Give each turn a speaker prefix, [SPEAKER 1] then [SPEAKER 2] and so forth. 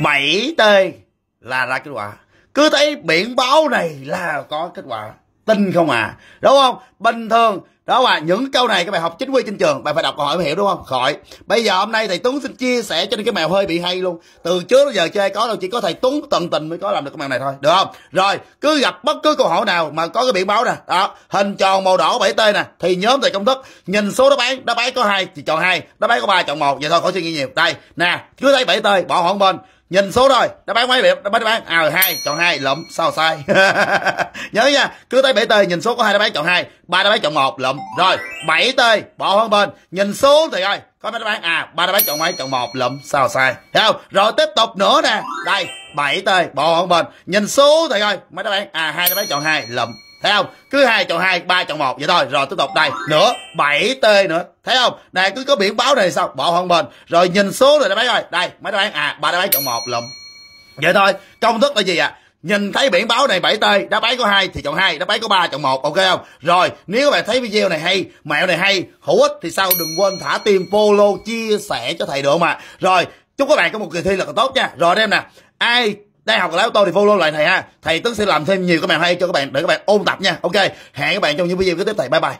[SPEAKER 1] 7 t là ra kết quả cứ thấy biển báo này là có kết quả tin không à đúng không bình thường đó là những câu này các bạn học chính quy trên trường bạn phải đọc câu hỏi mới hiểu đúng không khỏi bây giờ hôm nay thầy tuấn xin chia sẻ cho nên cái mèo hơi bị hay luôn từ trước đến giờ chơi có đâu chỉ có thầy tuấn tận tình mới có làm được cái mèo này thôi được không rồi cứ gặp bất cứ câu hỏi nào mà có cái biển báo nè đó hình tròn màu đỏ 7 t nè thì nhóm thầy công thức nhìn số đáp án đáp án có hai thì chọn hai đáp án có ba chọn một vậy thôi khỏi suy nghĩ nhiều đây nè cứ thấy 7 t bỏ hỏng bên nhìn số rồi đáp án mấy đẹp đáp án đáp án à hai chọn hai lộn sao sai nhớ nha cứ tới bảy tơi nhìn số có hai đáp án chọn hai ba đáp án chọn một lộn rồi bảy tơi bỏ hơn bên nhìn số thì ơi có mấy đáp án à ba đáp án chọn mấy chọn một lộn sao sai thấy không rồi tiếp tục nữa nè đây bảy tơi bỏ hơn bên nhìn số thì ơi mấy đáp án à hai đáp án chọn hai lộn thấy không cứ hai chọn hai ba chọn một vậy thôi rồi tiếp tục đây nữa 7 t nữa thấy không này cứ có biển báo này sao bỏ hoang bên rồi nhìn số rồi đáp án rồi đây mấy đáp án à ba đáp án chọn một lụm vậy thôi công thức là gì ạ à? nhìn thấy biển báo này 7 t đáp án có hai thì chọn hai đáp án có ba chọn một ok không rồi nếu các bạn thấy video này hay mẹo này hay hữu ích thì sao đừng quên thả tim follow chia sẻ cho thầy được không ạ à? rồi chúc các bạn có một kỳ thi thật là tốt nha rồi đem nè ai đang học lái ô tô thì follow lại thầy ha thầy tuấn sẽ làm thêm nhiều các bạn hay cho các bạn để các bạn ôn tập nha ok hẹn các bạn trong những video kế tiếp thầy bye bye